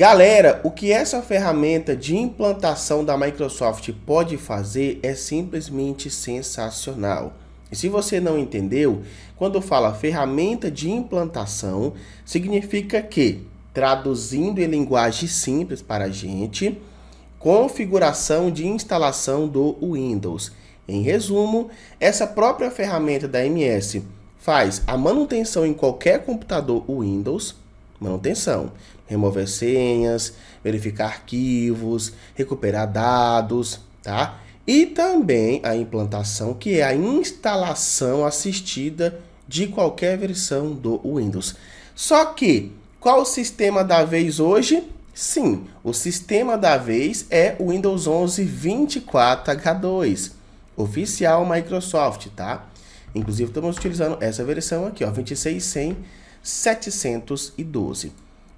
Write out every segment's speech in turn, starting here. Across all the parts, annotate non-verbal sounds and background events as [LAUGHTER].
Galera, o que essa ferramenta de implantação da Microsoft pode fazer é simplesmente sensacional. E se você não entendeu, quando fala ferramenta de implantação, significa que, traduzindo em linguagem simples para a gente, configuração de instalação do Windows. Em resumo, essa própria ferramenta da MS faz a manutenção em qualquer computador Windows, manutenção, remover senhas, verificar arquivos, recuperar dados, tá? E também a implantação, que é a instalação assistida de qualquer versão do Windows. Só que qual o sistema da vez hoje? Sim, o sistema da vez é o Windows 11 24H2, oficial Microsoft, tá? Inclusive estamos utilizando essa versão aqui, ó, 2600 712.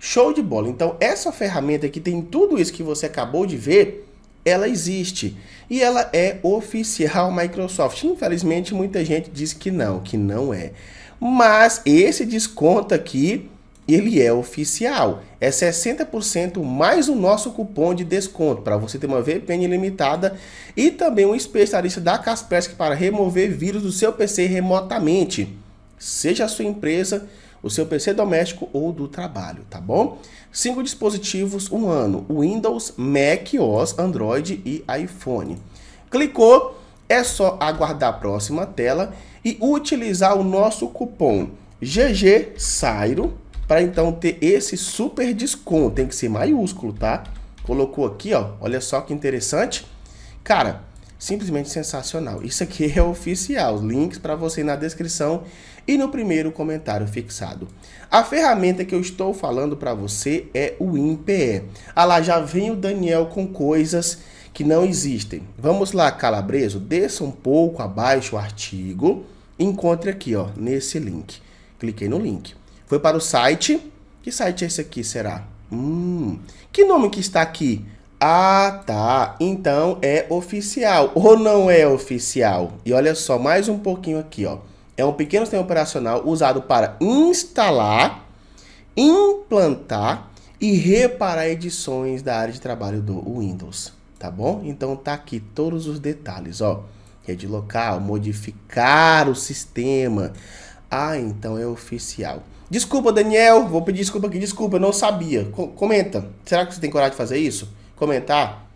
Show de bola. Então, essa ferramenta que tem tudo isso que você acabou de ver, ela existe e ela é oficial [LAUGHS] Microsoft. Infelizmente, muita gente diz que não, que não é. Mas esse desconto aqui, ele é oficial. É 60% mais o nosso cupom de desconto para você ter uma VPN ilimitada e também um especialista da Kaspersky para remover vírus do seu PC remotamente. Seja a sua empresa, o seu PC doméstico ou do trabalho, tá bom? Cinco dispositivos, um ano, Windows, Mac OS, Android e iPhone. Clicou, é só aguardar a próxima tela e utilizar o nosso cupom GG Sairo para então ter esse super desconto, tem que ser maiúsculo, tá? Colocou aqui, ó, olha só que interessante. Cara, simplesmente sensacional. Isso aqui [LAUGHS] é oficial, links para você na descrição e no primeiro comentário fixado. A ferramenta que eu estou falando para você é o IMPE. Ah lá, já vem o Daniel com coisas que não existem. Vamos lá, Calabreso, desça um pouco abaixo o artigo, encontre aqui, ó, nesse link. Cliquei no link. Foi para o site. Que site é esse aqui, será? Hum, que nome que está aqui? Ah, tá. Então é oficial ou não é oficial? E olha só, mais um pouquinho aqui, ó é um pequeno sistema operacional usado para instalar, implantar e reparar edições da área de trabalho do Windows, tá bom? Então tá aqui todos os detalhes, ó. Rede local, modificar o sistema. Ah, então é oficial. Desculpa, Daniel, vou pedir desculpa aqui, desculpa, eu não sabia. comenta, será que você tem coragem de fazer isso? Comentar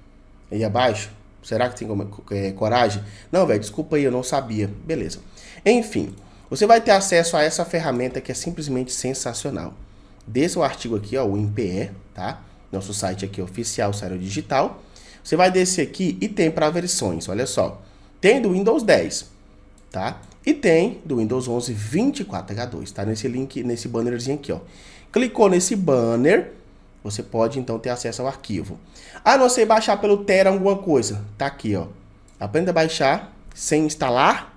aí abaixo? Será que tem é, coragem? Não, velho, desculpa aí, eu não sabia. Beleza. Enfim, você vai ter acesso a essa ferramenta que é simplesmente sensacional. Desça o artigo aqui, ó, o IMPE, tá? Nosso site aqui é oficial, sério Digital. Você vai descer aqui e tem para versões, olha só. Tem do Windows 10, tá? E tem do Windows 11 24H2, tá? Nesse link, nesse bannerzinho aqui, ó. Clicou nesse banner, você pode então ter acesso ao arquivo. Ah, não sei baixar pelo Tera alguma coisa. Tá aqui, ó. Aprenda a baixar sem instalar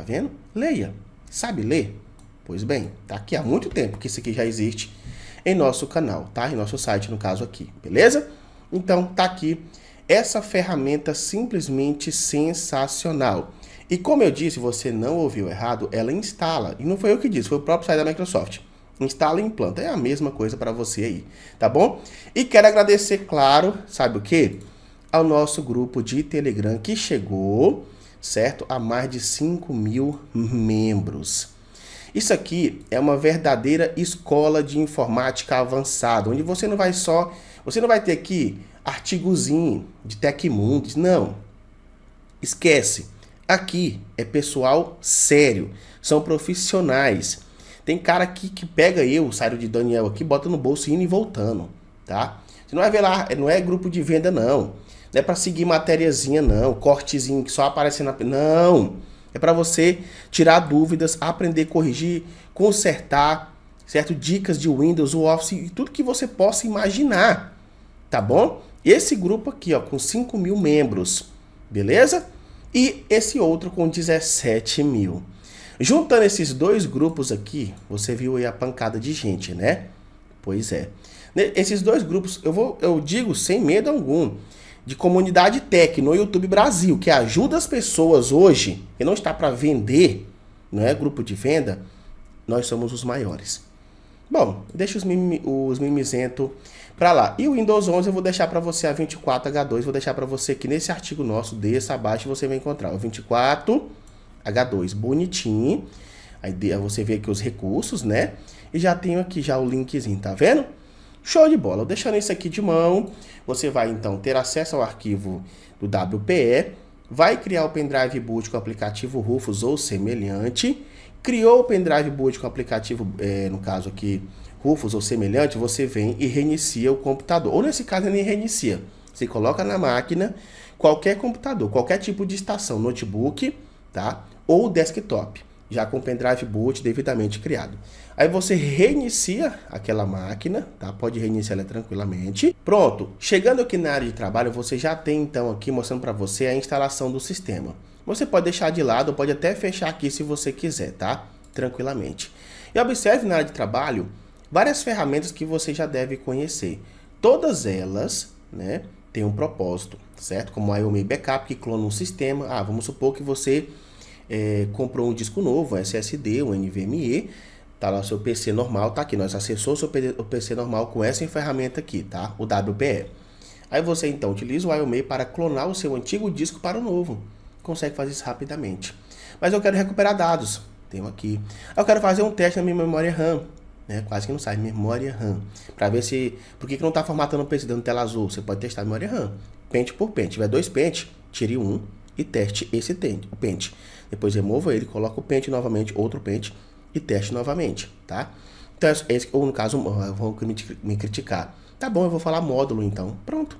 Tá vendo? Leia. Sabe ler? Pois bem, tá aqui há muito tempo que isso aqui já existe em nosso canal, tá? Em nosso site, no caso aqui, beleza? Então, tá aqui essa ferramenta simplesmente sensacional. E como eu disse, você não ouviu errado, ela instala. E não foi eu que disse, foi o próprio site da Microsoft. Instala e implanta. É a mesma coisa para você aí, tá bom? E quero agradecer, claro, sabe o quê? Ao nosso grupo de Telegram que chegou certo? A mais de 5 mil membros. Isso aqui é uma verdadeira escola de informática avançada, onde você não vai só, você não vai ter aqui artigozinho de Tecmundos, não. Esquece. Aqui é pessoal sério, são profissionais. Tem cara aqui que pega eu, saio salário de Daniel aqui, bota no bolso indo e voltando, tá? Você não vai é ver lá, não é grupo de venda não. Não é para seguir matériazinha, não, cortezinho que só aparece na. Não! É para você tirar dúvidas, aprender, corrigir, consertar, certo? Dicas de Windows, o Office e tudo que você possa imaginar, tá bom? Esse grupo aqui, ó, com 5 mil membros, beleza? E esse outro com 17 mil. Juntando esses dois grupos aqui, você viu aí a pancada de gente, né? Pois é. Esses dois grupos, eu, vou, eu digo sem medo algum, de comunidade tech no YouTube Brasil, que ajuda as pessoas hoje, que não está para vender, não é grupo de venda, nós somos os maiores. Bom, deixa os, mim, os mimizento para lá. E o Windows 11 eu vou deixar para você a 24H2, vou deixar para você aqui nesse artigo nosso, desça abaixo você vai encontrar o 24H2, bonitinho. Aí você vê aqui os recursos, né? E já tenho aqui já o linkzinho, tá vendo? Show de bola. Deixando isso aqui de mão, você vai então ter acesso ao arquivo do WPE, vai criar o pendrive boot com o aplicativo Rufus ou semelhante, criou o pendrive boot com o aplicativo, é, no caso aqui, Rufus ou semelhante, você vem e reinicia o computador. Ou nesse caso, nem reinicia. Você coloca na máquina qualquer computador, qualquer tipo de estação, notebook, tá? Ou desktop já com o pendrive boot devidamente criado. Aí você reinicia aquela máquina, tá? Pode reiniciar ela tranquilamente. Pronto, chegando aqui na área de trabalho, você já tem então aqui mostrando para você a instalação do sistema. Você pode deixar de lado, pode até fechar aqui se você quiser, tá? Tranquilamente. E observe na área de trabalho várias ferramentas que você já deve conhecer. Todas elas, né, têm um propósito, certo? Como a IOMI Backup, que clona um sistema. Ah, vamos supor que você é, comprou um disco novo, um SSD, um NVMe, tá lá o seu PC normal, tá aqui, nós acessou o seu PC normal com essa ferramenta aqui, tá? O WPE. Aí você então utiliza o IOMEI para clonar o seu antigo disco para o novo. Consegue fazer isso rapidamente. Mas eu quero recuperar dados. Tenho aqui. Eu quero fazer um teste na minha memória RAM. Né? Quase que não sai, memória RAM. Para ver se. Por que, que não está formatando o PC dando tela azul? Você pode testar a memória RAM. Pente por pente. Se tiver dois pente, tire um e teste esse pente. Depois remova ele, coloca o pente novamente, outro pente e teste novamente, tá? Então, esse, ou no caso, ah, vão me, me criticar. Tá bom, eu vou falar módulo então. Pronto.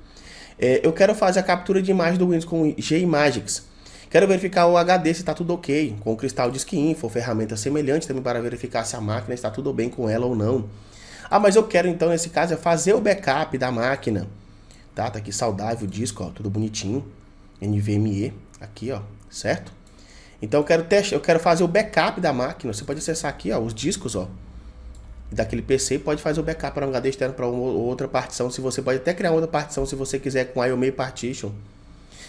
É, eu quero fazer a captura de imagem do Windows com Gimagics. Quero verificar o HD se está tudo ok, com o Cristal Disk Info, ferramenta semelhante também para verificar se a máquina está tudo bem com ela ou não. Ah, mas eu quero então, nesse caso, é fazer o backup da máquina. Tá, tá aqui saudável o disco, ó, tudo bonitinho. NVMe, aqui, ó, certo? Então eu quero testar, eu quero fazer o backup da máquina. Você pode acessar aqui, ó, os discos, ó, daquele PC e pode fazer o backup para um HD externo para outra partição. Se você pode até criar outra partição se você quiser com IOMEI partition.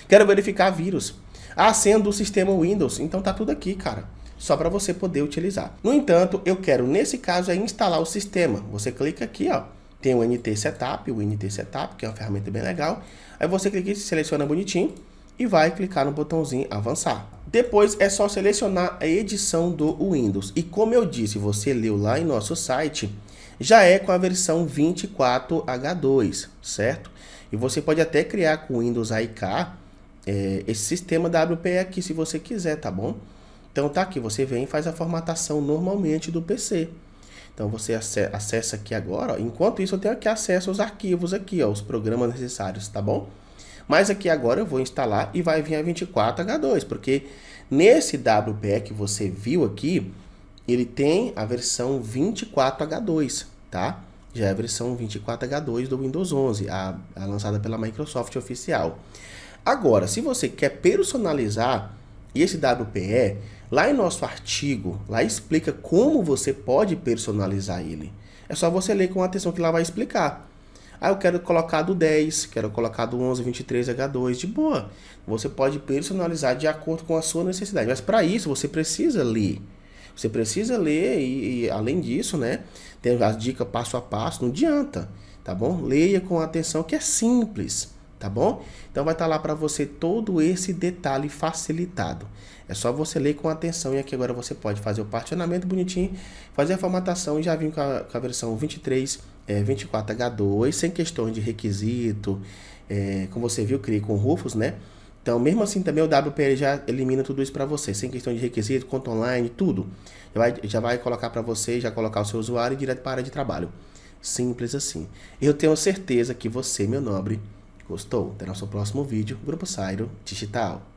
Quero verificar vírus. Ah, sendo o sistema Windows, então tá tudo aqui, cara. Só para você poder utilizar. No entanto, eu quero nesse caso é instalar o sistema. Você clica aqui, ó. Tem o NT Setup, o NT Setup, que é uma ferramenta bem legal. Aí você clica e seleciona bonitinho e vai clicar no botãozinho avançar. Depois é só selecionar a edição do Windows. E como eu disse, você leu lá em nosso site, já é com a versão 24H2, certo? E você pode até criar com o Windows AIK é, esse sistema WPE aqui, se você quiser, tá bom? Então tá aqui, você vem e faz a formatação normalmente do PC. Então você acessa aqui agora, ó. enquanto isso eu tenho aqui acesso aos arquivos aqui, ó, os programas necessários, tá bom? Mas aqui agora eu vou instalar e vai vir a 24H2, porque nesse WP que você viu aqui, ele tem a versão 24H2, tá? Já é a versão 24H2 do Windows 11, a, a lançada pela Microsoft oficial. Agora, se você quer personalizar esse WPE, lá em nosso artigo, lá explica como você pode personalizar ele. É só você ler com atenção que lá vai explicar. Ah, eu quero colocar do 10, quero colocar do 11, 23, H2, de boa. Você pode personalizar de acordo com a sua necessidade, mas para isso você precisa ler. Você precisa ler e, e além disso, né, tem as dicas passo a passo, não adianta, tá bom? Leia com atenção que é simples tá bom? Então vai estar tá lá para você todo esse detalhe facilitado. É só você ler com atenção e aqui agora você pode fazer o particionamento bonitinho, fazer a formatação e já vir com com a versão 23 é, 24H2, sem questões de requisito, é, como você viu, criei com Rufus, né? Então, mesmo assim, também o WPL já elimina tudo isso para você, sem questão de requisito, conta online, tudo. Já vai, já vai colocar para você, já colocar o seu usuário e direto para a área de trabalho. Simples assim. Eu tenho certeza que você, meu nobre, gostou. Até nosso próximo vídeo, Grupo Sairo Digital.